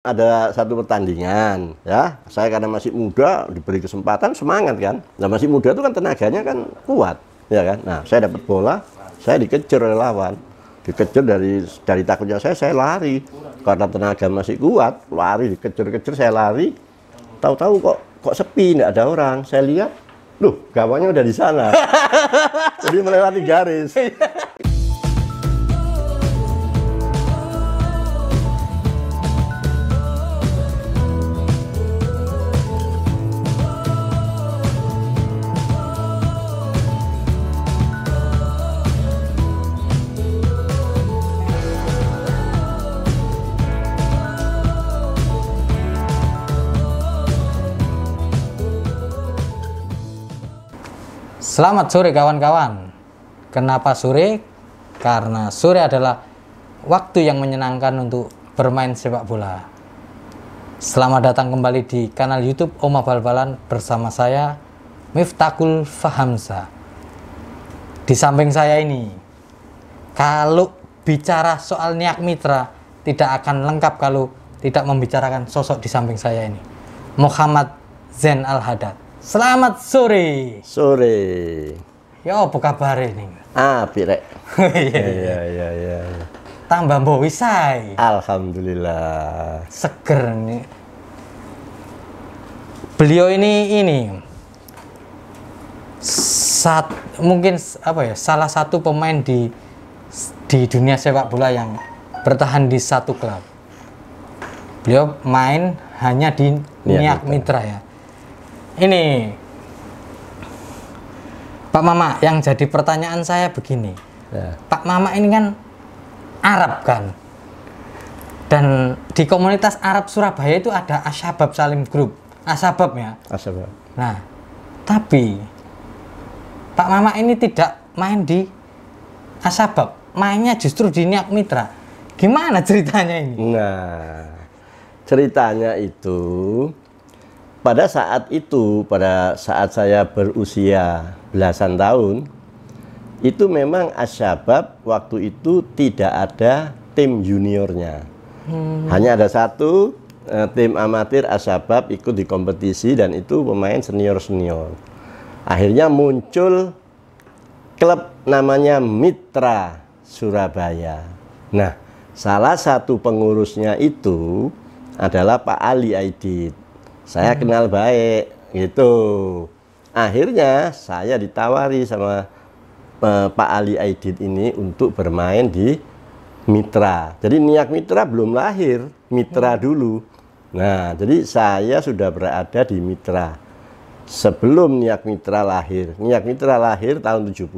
ada satu pertandingan ya saya karena masih muda diberi kesempatan semangat kan nah masih muda itu kan tenaganya kan kuat ya kan nah saya dapat bola saya dikejar oleh lawan dikejar dari dari takutnya saya saya lari karena tenaga masih kuat lari dikejar-kejar saya lari tahu-tahu kok kok sepi tidak ada orang saya lihat duh gawangnya udah di sana jadi melewati garis iya. Selamat sore kawan-kawan. Kenapa sore? Karena sore adalah waktu yang menyenangkan untuk bermain sepak bola. Selamat datang kembali di kanal YouTube Oma Balbalan bersama saya Miftakul Fahamsa. Di samping saya ini, kalau bicara soal niat mitra tidak akan lengkap kalau tidak membicarakan sosok di samping saya ini. Muhammad Zen Al Haddad Selamat sore. Sore. Ya apa kabar ini? Ah pirek. Iya, iya. Iya, iya iya iya. Tambah mbok Alhamdulillah. Seger nih. Beliau ini ini sat, mungkin apa ya salah satu pemain di di dunia sepak bola yang bertahan di satu klub. Beliau main hanya di Niak Mitra ya ini Pak Mama yang jadi pertanyaan saya begini ya. Pak Mama ini kan Arab kan dan di komunitas Arab Surabaya itu ada Ashabab Salim Group Ashabab ya Ashabab nah tapi Pak Mama ini tidak main di Ashabab mainnya justru di Niak Mitra gimana ceritanya ini nah ceritanya itu pada saat itu, pada saat saya berusia belasan tahun, itu memang asyabab waktu itu tidak ada tim juniornya. Hmm. Hanya ada satu uh, tim amatir asyabab ikut di kompetisi dan itu pemain senior-senior. Akhirnya muncul klub namanya Mitra Surabaya. Nah, salah satu pengurusnya itu adalah Pak Ali Aidit saya hmm. kenal baik gitu. Akhirnya saya ditawari sama uh, Pak Ali Aidit ini untuk bermain di Mitra. Jadi niat Mitra belum lahir, Mitra hmm. dulu. Nah, jadi saya sudah berada di Mitra sebelum niat Mitra lahir. niat Mitra lahir tahun 70.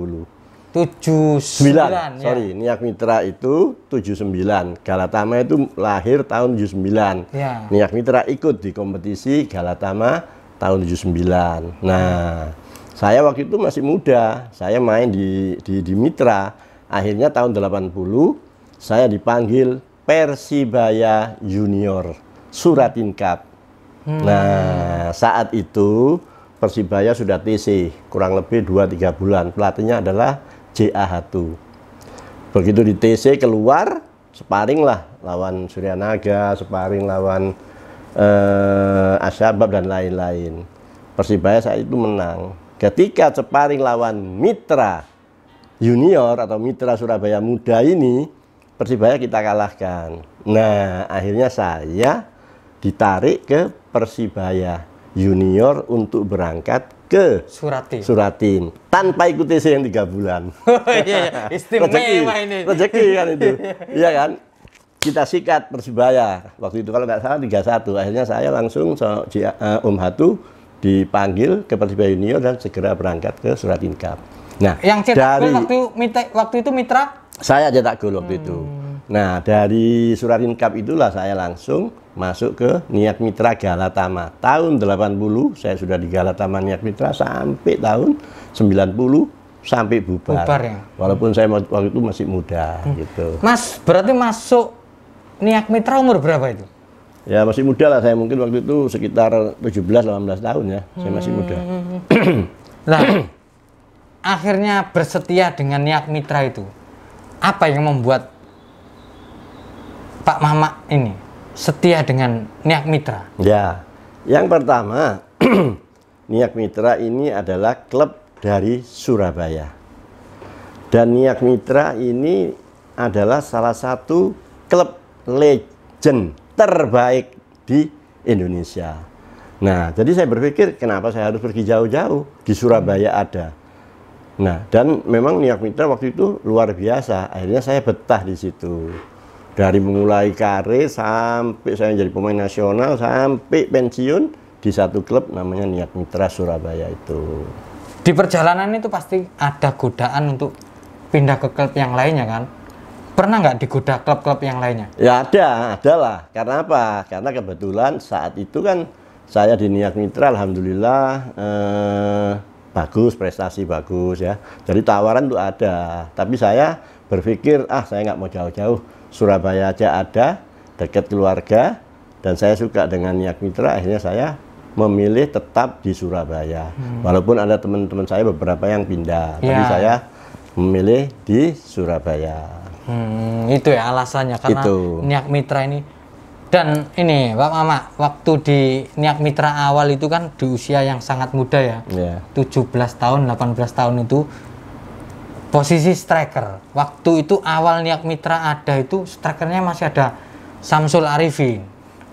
79. sembilan, ya. sorry, ya. Niak Mitra itu 79. Galatama itu lahir tahun 79. Ya. Niak Mitra ikut di kompetisi Galatama tahun 79. Nah, saya waktu itu masih muda. Saya main di di, di Mitra. Akhirnya tahun 80 saya dipanggil Persibaya Junior Suratin Cup. Hmm. Nah, saat itu Persibaya sudah TC kurang lebih 2-3 bulan. Pelatihnya adalah Jah 1 begitu di TC keluar separing lah lawan Surya Naga lawan eh, Asyabab dan lain-lain Persibaya saat itu menang ketika separing lawan Mitra Junior atau Mitra Surabaya Muda ini Persibaya kita kalahkan nah akhirnya saya ditarik ke Persibaya Junior untuk berangkat ke Surati. Suratin. Tanpa ikut TC yang tiga bulan. Oh, iya, iya. Istimewa ini. Rezeki kan itu. iya kan? Kita sikat Persibaya. Waktu itu kalau nggak salah 31. Akhirnya saya langsung so, uh, Om Hatu dipanggil ke Persibaya Junior dan segera berangkat ke Suratin Cup. Nah, yang cetak dari, waktu, waktu itu mitra? Saya cetak gol waktu hmm. itu. Nah, dari surat ringkap itulah saya langsung masuk ke Niat Mitra Galatama. Tahun 80 saya sudah di Galatama Niat Mitra sampai tahun 90 sampai bubar. bubar ya? Walaupun saya waktu itu masih muda hmm. gitu. Mas, berarti masuk Niat Mitra umur berapa itu? Ya masih muda lah saya mungkin waktu itu sekitar 17-18 tahun ya. Saya masih muda. nah, akhirnya bersetia dengan Niat Mitra itu. Apa yang membuat Pak Mama ini setia dengan Niak Mitra? Ya, yang pertama Niak Mitra ini adalah klub dari Surabaya. Dan Niak Mitra ini adalah salah satu klub legend terbaik di Indonesia. Nah, jadi saya berpikir kenapa saya harus pergi jauh-jauh? Di Surabaya ada. Nah, dan memang Niak Mitra waktu itu luar biasa. Akhirnya saya betah di situ dari mulai karir sampai saya jadi pemain nasional sampai pensiun di satu klub namanya Niat Mitra Surabaya itu. Di perjalanan itu pasti ada godaan untuk pindah ke klub yang lainnya kan? Pernah nggak digoda klub-klub yang lainnya? Ya ada, ada lah. Karena apa? Karena kebetulan saat itu kan saya di Niat Mitra alhamdulillah eh, bagus prestasi bagus ya. Jadi tawaran itu ada, tapi saya berpikir ah saya nggak mau jauh-jauh Surabaya aja ada, dekat keluarga, dan saya suka dengan Niat Mitra, akhirnya saya memilih tetap di Surabaya. Hmm. Walaupun ada teman-teman saya beberapa yang pindah, ya. tapi saya memilih di Surabaya. Hmm, itu ya alasannya karena itu. Niak Mitra ini dan ini Pak Mama waktu di Niak Mitra awal itu kan di usia yang sangat muda ya. ya. 17 tahun, 18 tahun itu posisi striker waktu itu awal Niak Mitra ada itu strikernya masih ada Samsul Arifin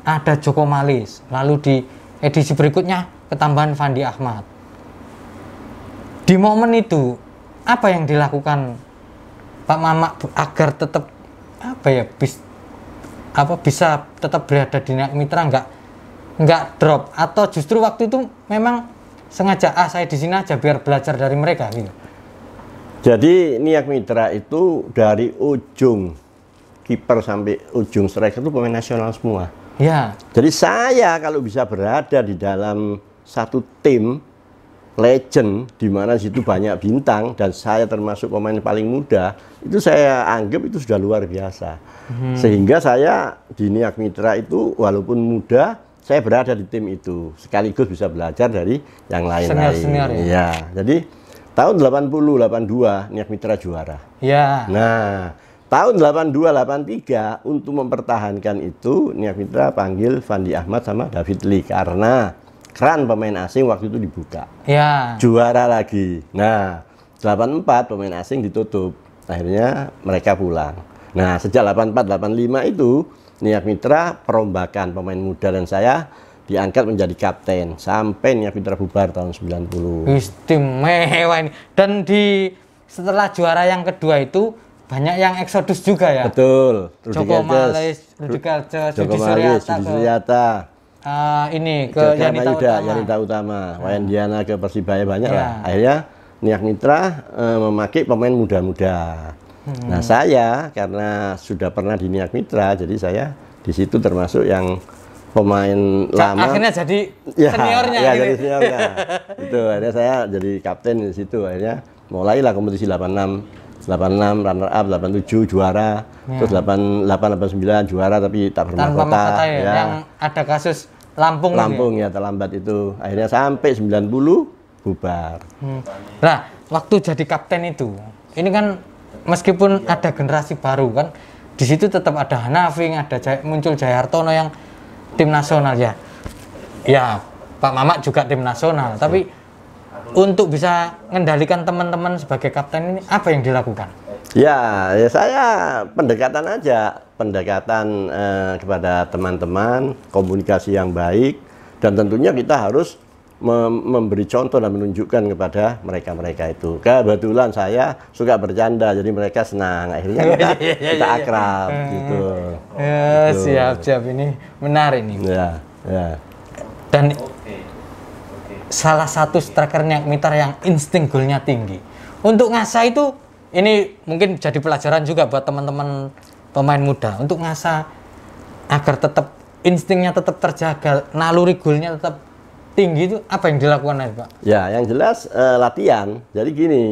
ada Joko Malis lalu di edisi berikutnya ketambahan Fandi Ahmad di momen itu apa yang dilakukan Pak Mama agar tetap apa ya bis, apa bisa tetap berada di Niak Mitra nggak nggak drop atau justru waktu itu memang sengaja ah saya di sini aja biar belajar dari mereka gitu jadi niat Mitra itu dari ujung kiper sampai ujung striker itu pemain nasional semua. Ya. Jadi saya kalau bisa berada di dalam satu tim legend di mana situ banyak bintang dan saya termasuk pemain paling muda, itu saya anggap itu sudah luar biasa. Hmm. Sehingga saya di niat Mitra itu walaupun muda saya berada di tim itu sekaligus bisa belajar dari yang lain-lain. Senior-senior ya. Iya. Jadi Tahun 80 82 Niak Mitra juara. Ya. Nah, tahun 82 83 untuk mempertahankan itu Niak Mitra panggil Fandi Ahmad sama David Lee karena keran pemain asing waktu itu dibuka. Ya. Juara lagi. Nah, 84 pemain asing ditutup. Akhirnya mereka pulang. Nah, sejak 84 85 itu Niak Mitra perombakan pemain muda dan saya diangkat menjadi kapten sampai Nia Fitra bubar tahun 90. Istimewa ini. Dan di setelah juara yang kedua itu banyak yang eksodus juga ya. Betul. Rudy Joko Malis, Rudy Kalces, Joko Malis, Sudi Suryata. Uh, ini ke Yanita Yuda, Utama. Yanita Utama, hmm. Wayan Diana ke Persibaya banyak ya. lah. Akhirnya Niak Mitra uh, memakai pemain muda-muda. Hmm. Nah saya karena sudah pernah di Niak Mitra, jadi saya di situ termasuk yang pemain lama. Akhirnya jadi ya, seniornya. Ya, gitu. jadi seniornya. itu akhirnya saya jadi kapten di situ akhirnya mulailah kompetisi 86 86 runner up 87 juara ya. terus 88 89 juara tapi tak pernah kota, ya, ya. yang ada kasus Lampung ya? Lampung ya. ya terlambat itu akhirnya sampai 90 bubar hmm. nah waktu jadi kapten itu ini kan meskipun ya. ada generasi baru kan di situ tetap ada Hanafi ada Jaya, muncul Jayartono yang tim nasional ya ya Pak Mamak juga tim nasional ya, tapi untuk bisa mengendalikan teman-teman sebagai kapten ini apa yang dilakukan ya, ya saya pendekatan aja pendekatan eh, kepada teman-teman komunikasi yang baik dan tentunya kita harus memberi contoh dan menunjukkan kepada mereka-mereka itu. Kebetulan saya suka bercanda, jadi mereka senang. Akhirnya kita, iya, iya, kita iya. akrab eh, gitu. Ya, gitu. siap siap ini menarik nih. Ya, ya. Dan okay. Okay. salah satu strikernya Mitar yang insting golnya tinggi. Untuk ngasah itu ini mungkin jadi pelajaran juga buat teman-teman pemain muda untuk ngasah agar tetap instingnya tetap terjaga, naluri golnya tetap tinggi itu apa yang dilakukan nih Pak? Ya, yang jelas uh, latihan. Jadi gini,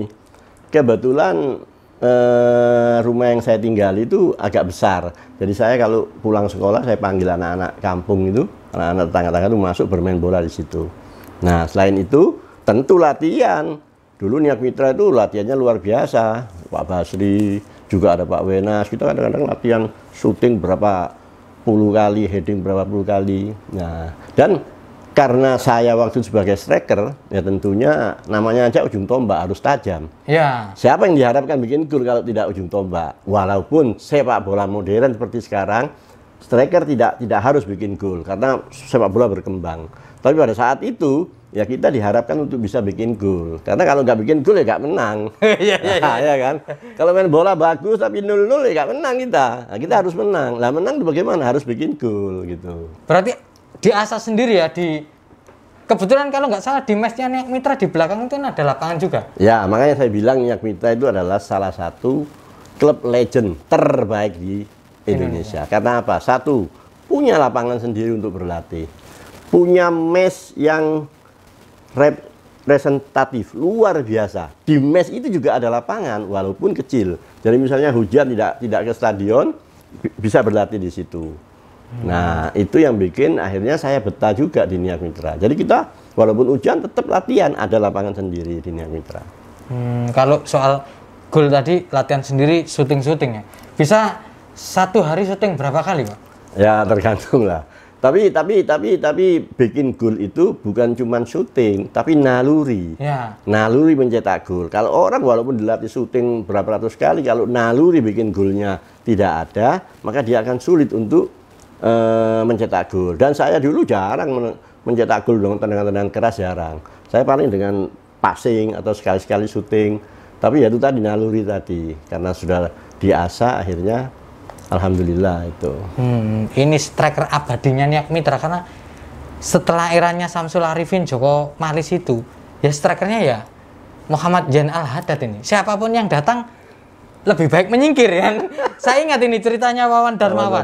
kebetulan uh, rumah yang saya tinggal itu agak besar. Jadi saya kalau pulang sekolah saya panggil anak-anak kampung itu, anak-anak tetangga-tetangga itu masuk bermain bola di situ. Nah, selain itu tentu latihan. Dulu Niat Mitra itu latihannya luar biasa. Pak Basri, juga ada Pak Wenas. Kita kadang-kadang latihan syuting berapa puluh kali, heading berapa puluh kali. Nah, dan karena saya waktu sebagai striker ya tentunya namanya aja ujung tombak harus tajam. Ya. Siapa yang diharapkan bikin gol kalau tidak ujung tombak? Walaupun sepak bola modern seperti sekarang striker tidak tidak harus bikin gol karena sepak bola berkembang. Tapi pada saat itu ya kita diharapkan untuk bisa bikin gol. Karena kalau nggak bikin gol ya nggak menang. nah, ya kan. Kalau main bola bagus tapi nul nul ya nggak menang kita. Nah, kita harus menang. Lah menang bagaimana? Harus bikin gol gitu. Berarti di asa sendiri ya di kebetulan kalau nggak salah di mesnya Niak Mitra di belakang itu kan ada lapangan juga. Ya, makanya saya bilang Niak Mitra itu adalah salah satu klub legend terbaik di Indonesia. Indonesia. Karena apa? Satu, punya lapangan sendiri untuk berlatih. Punya mes yang representatif, luar biasa. Di mes itu juga ada lapangan walaupun kecil. Jadi misalnya hujan tidak tidak ke stadion bisa berlatih di situ Nah, itu yang bikin akhirnya saya betah juga di Niak Mitra. Jadi kita walaupun hujan tetap latihan, ada lapangan sendiri di Niak Mitra. Hmm, kalau soal goal tadi latihan sendiri syuting-syuting ya. Bisa satu hari syuting berapa kali, Pak? Ya, tergantung lah. Tapi tapi tapi tapi bikin gol itu bukan cuman syuting, tapi naluri. Ya. Naluri mencetak gol. Kalau orang walaupun dilatih syuting berapa ratus kali, kalau naluri bikin golnya tidak ada, maka dia akan sulit untuk e, mencetak gol dan saya dulu jarang men mencetak gol dengan tendangan-tendangan keras jarang saya paling dengan passing atau sekali-sekali syuting tapi ya itu tadi naluri tadi karena sudah diasah akhirnya alhamdulillah itu hmm, ini striker abadinya nih Mitra karena setelah eranya Samsul Arifin Joko Malis itu ya strikernya ya Muhammad Jan Al Haddad ini siapapun yang datang lebih baik menyingkir ya. Saya ingat ini ceritanya Wawan Darmawan.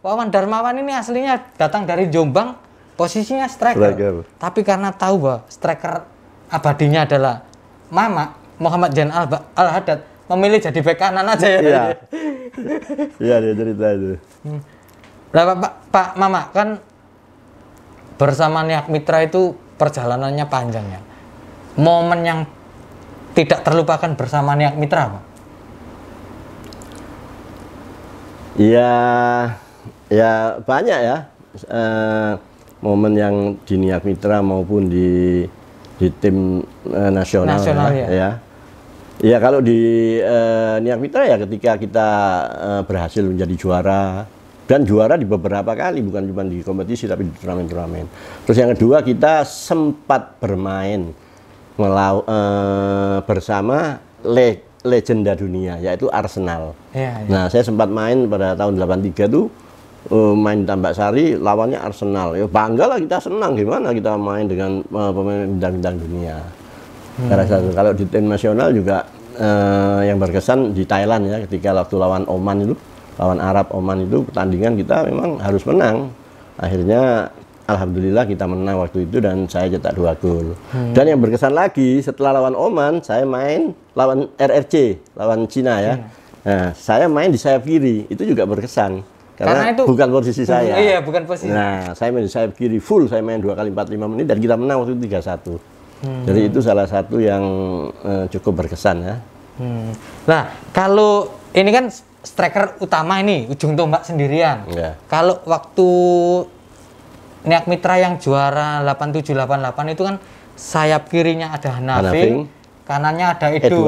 Wawan, Darmawan ini aslinya datang dari Jombang, posisinya striker. striker. Tapi karena tahu bahwa striker abadinya adalah Mama Muhammad Jan Al, Al Hadad memilih jadi bek kanan aja ya. Iya. Iya dia cerita itu. Nah, Pak, Pak, Pak Mama kan bersama Niak Mitra itu perjalanannya panjang ya. Momen yang tidak terlupakan bersama Niak Mitra, Pak. Iya, ya banyak ya eh, momen yang di Niak Mitra maupun di di tim eh, nasional, nasional ya. ya. Ya, ya kalau di eh, Niak Mitra ya ketika kita eh, berhasil menjadi juara dan juara di beberapa kali bukan cuma di kompetisi tapi di turnamen-turnamen. Terus yang kedua kita sempat bermain melau, eh, bersama leg legenda dunia yaitu Arsenal. Ya, ya. Nah, saya sempat main pada tahun 83 itu uh, main Tambak Sari lawannya Arsenal. Ya bangga lah kita senang gimana kita main dengan uh, pemain bintang-bintang dunia. Hmm. Karena kalau di tim nasional juga uh, yang berkesan di Thailand ya ketika waktu lawan Oman itu, lawan Arab Oman itu pertandingan kita memang harus menang. Akhirnya Alhamdulillah kita menang waktu itu dan saya cetak dua gol. Hmm. Dan yang berkesan lagi setelah lawan Oman, saya main lawan RRC, lawan Cina ya. Hmm. Nah, saya main di sayap kiri, itu juga berkesan. Karena, karena itu bukan posisi hmm, saya. Iya, bukan posisi. Nah, saya main di sayap kiri full, saya main dua kali empat lima menit dan kita menang waktu itu 3-1. Hmm. Jadi itu salah satu yang eh, cukup berkesan ya. Hmm. Nah, kalau ini kan striker utama ini ujung tombak sendirian. Yeah. Kalau waktu Niak Mitra yang juara 8788 itu kan sayap kirinya ada Hanafi, kanannya ada Edu,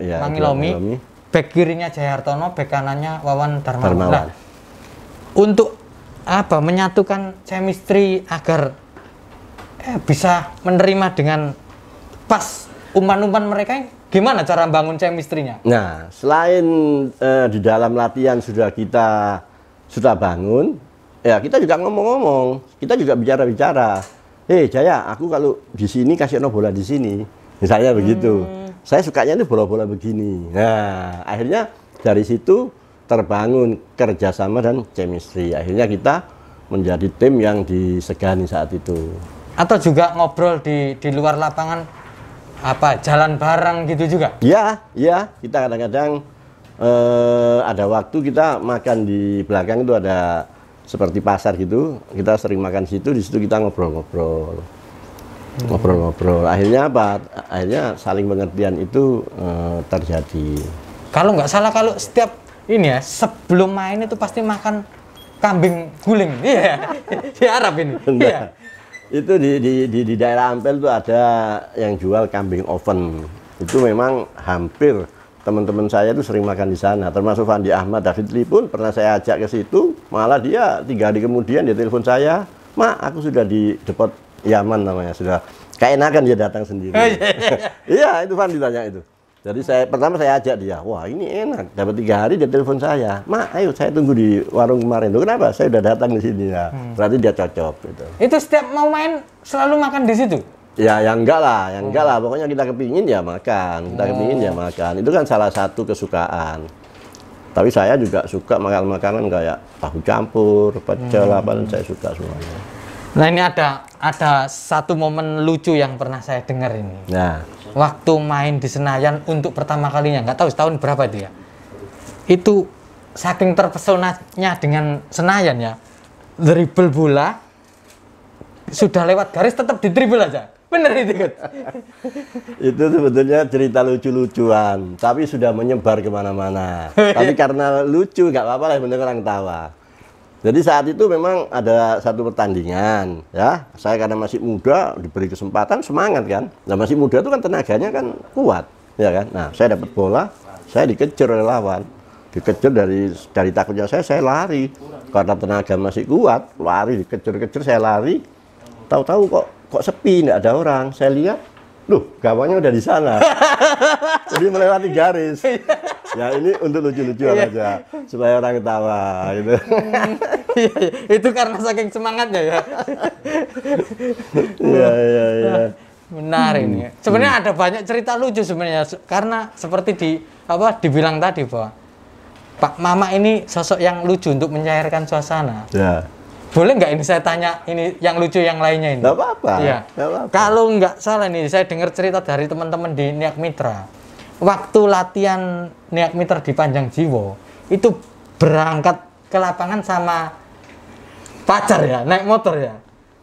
ya, Mangilomi, back kirinya Jayartono, back kanannya Wawan Darmawan. Nah, untuk apa menyatukan chemistry agar eh, bisa menerima dengan pas umpan-umpan mereka gimana cara bangun chemistry-nya? Nah, selain eh, di dalam latihan sudah kita sudah bangun, ya kita juga ngomong-ngomong, kita juga bicara-bicara. Hei eh, Jaya, aku kalau di sini kasih no bola di sini, misalnya begitu. Hmm. Saya sukanya itu bola-bola begini. Nah, akhirnya dari situ terbangun kerjasama dan chemistry. Akhirnya kita menjadi tim yang disegani saat itu. Atau juga ngobrol di di luar lapangan apa jalan bareng gitu juga? Iya, iya. Kita kadang-kadang eh, ada waktu kita makan di belakang itu ada seperti pasar gitu kita sering makan situ di situ kita ngobrol-ngobrol ngobrol-ngobrol akhirnya apa akhirnya saling pengertian itu uh, terjadi kalau nggak salah kalau setiap ini ya sebelum main itu pasti makan kambing guling iya di Arab ini yeah. itu di, di, di, di daerah Ampel tuh ada yang jual kambing oven itu memang hampir teman-teman saya itu sering makan di sana termasuk Fandi Ahmad David Lee pun pernah saya ajak ke situ malah dia tiga hari kemudian dia telepon saya mak aku sudah di depot Yaman namanya sudah keenakan dia datang sendiri oh, iya, iya, iya. iya itu Fandi tanya itu jadi saya pertama saya ajak dia, wah ini enak, dapat tiga hari dia telepon saya, mak ayo saya tunggu di warung kemarin. tuh kenapa? Saya sudah datang di sini ya. Berarti dia cocok gitu. Itu setiap mau main selalu makan di situ? Ya, yang enggak lah, yang enggak lah. Oh. Pokoknya kita kepingin ya makan, kita oh. kepingin ya makan. Itu kan salah satu kesukaan. Tapi saya juga suka makan makanan kayak tahu campur, pecel, hmm. apa dan saya suka semuanya. Nah ini ada ada satu momen lucu yang pernah saya dengar ini. Nah. Waktu main di Senayan untuk pertama kalinya, nggak tahu tahun berapa dia. ya. Itu saking terpesonanya dengan Senayan ya, dribble bola, sudah lewat garis tetap di dribble aja. Bener itu, itu sebetulnya cerita lucu-lucuan, tapi sudah menyebar kemana-mana. tapi karena lucu, nggak apa-apa lah, bener orang tawa. Jadi saat itu memang ada satu pertandingan, ya. Saya karena masih muda diberi kesempatan semangat kan. Nah masih muda itu kan tenaganya kan kuat, ya kan. Nah saya dapat bola, saya dikejar oleh lawan, dikejar dari dari takutnya saya, saya lari karena tenaga masih kuat, lari dikejar-kejar saya lari. Tahu-tahu kok kok sepi nggak ada orang saya lihat loh gawangnya udah di sana jadi melewati garis iya. ya ini untuk lucu-lucuan iya. aja supaya orang ketawa gitu hmm. iya, itu karena saking semangatnya ya ya ya ya, benar nah, hmm. ini sebenarnya hmm. ada banyak cerita lucu sebenarnya karena seperti di apa dibilang tadi bahwa Pak Mama ini sosok yang lucu untuk mencairkan suasana ya boleh nggak ini saya tanya ini yang lucu yang lainnya ini? Nggak apa-apa. Iya. Apa -apa. Kalau nggak salah nih, saya dengar cerita dari teman-teman di Niak Mitra. Waktu latihan Niak Mitra di Panjang Jiwo, itu berangkat ke lapangan sama pacar ya, naik motor ya.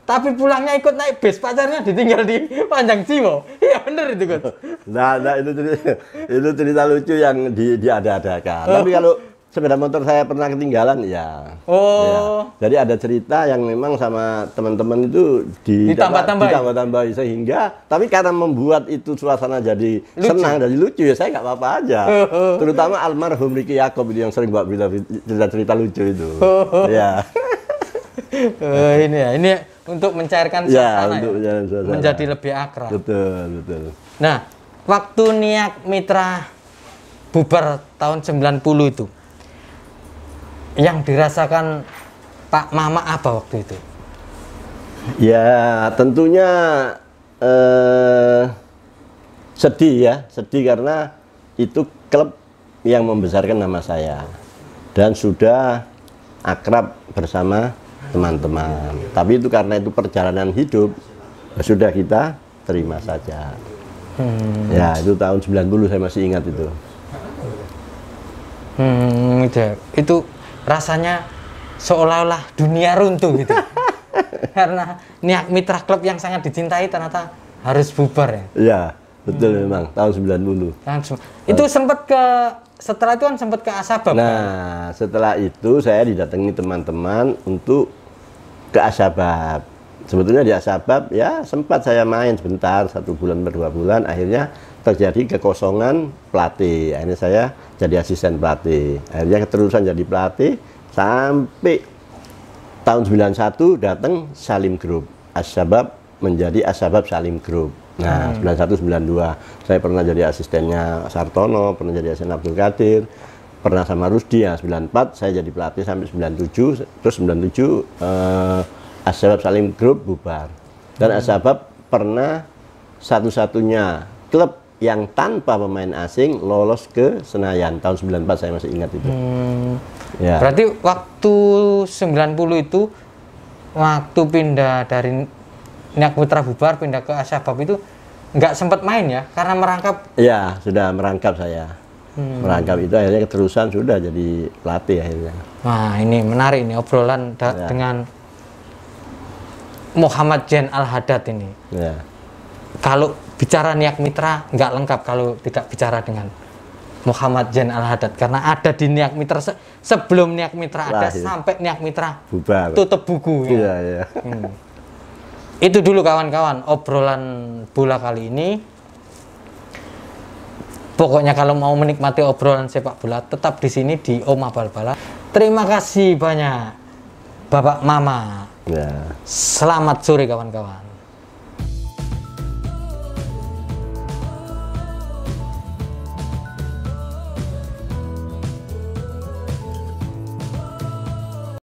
Tapi pulangnya ikut naik bis, pacarnya ditinggal di Panjang Jiwo. Iya bener itu, Gus. Nah, nah itu cerita, itu cerita lucu yang di, diada-adakan. Oh. Tapi kalau sepeda motor saya pernah ketinggalan ya. Oh. Ya. Jadi ada cerita yang memang sama teman-teman itu ditambah-tambah ditambah-tambah sehingga tapi karena membuat itu suasana jadi lucu. senang jadi lucu ya saya nggak apa-apa aja. Oh, oh. Terutama almarhum Ricky Yakob yang sering buat bila cerita-cerita lucu itu. Oh, ya. oh, ini ya, ini untuk mencairkan iya, suasana. Ya, untuk ya. suasana. Menjadi lebih akrab. Betul, betul. Nah, waktu niat mitra bubar tahun 90 itu yang dirasakan Pak Mama apa waktu itu? Ya tentunya eh, sedih ya, sedih karena itu klub yang membesarkan nama saya dan sudah akrab bersama teman-teman. Tapi itu karena itu perjalanan hidup ya sudah kita terima saja. Hmm. Ya itu tahun 90 saya masih ingat itu. Hmm, ya. itu rasanya seolah-olah dunia runtuh gitu. Karena niat mitra klub yang sangat dicintai ternyata harus bubar ya. Iya, betul hmm. memang tahun 90. Tahun itu sempat ke setelah itu kan sempat ke Asabab. Nah, kan? setelah itu saya didatangi teman-teman untuk ke Asabab. Sebetulnya di Asabab ya sempat saya main sebentar satu bulan berdua bulan akhirnya terjadi kekosongan pelatih Ini saya jadi asisten pelatih akhirnya keterusan jadi pelatih sampai tahun 91 datang Salim Group Asbab menjadi Asbab Salim Group nah hmm. 91 92 saya pernah jadi asistennya Sartono pernah jadi asisten Abdul Kadir pernah sama Rusdi ya nah, 94 saya jadi pelatih sampai 97 terus 97 eh, Asbab Salim Group bubar dan hmm. Asbab pernah satu-satunya klub yang tanpa pemain asing lolos ke Senayan tahun 94 saya masih ingat itu. Hmm. Ya. Berarti waktu 90 itu waktu pindah dari Nyak Putra Bubar pindah ke Asyabab itu nggak sempat main ya karena merangkap. Iya, sudah merangkap saya. Hmm. Merangkap itu akhirnya keterusan sudah jadi pelatih akhirnya. Wah, ini menarik ini obrolan ya. dengan Muhammad Jen Al Hadad ini. Ya. Kalau bicara niat mitra nggak lengkap kalau tidak bicara dengan Muhammad Jain Al Hadad karena ada di niat mitra se sebelum niat mitra ada iya. sampai niat mitra bubar tutup buku ya. Ya, ya. Hmm. Itu dulu kawan-kawan obrolan bola kali ini. Pokoknya kalau mau menikmati obrolan sepak bola tetap di sini di Oma Balbala. Terima kasih banyak Bapak Mama. Ya. Selamat sore kawan-kawan.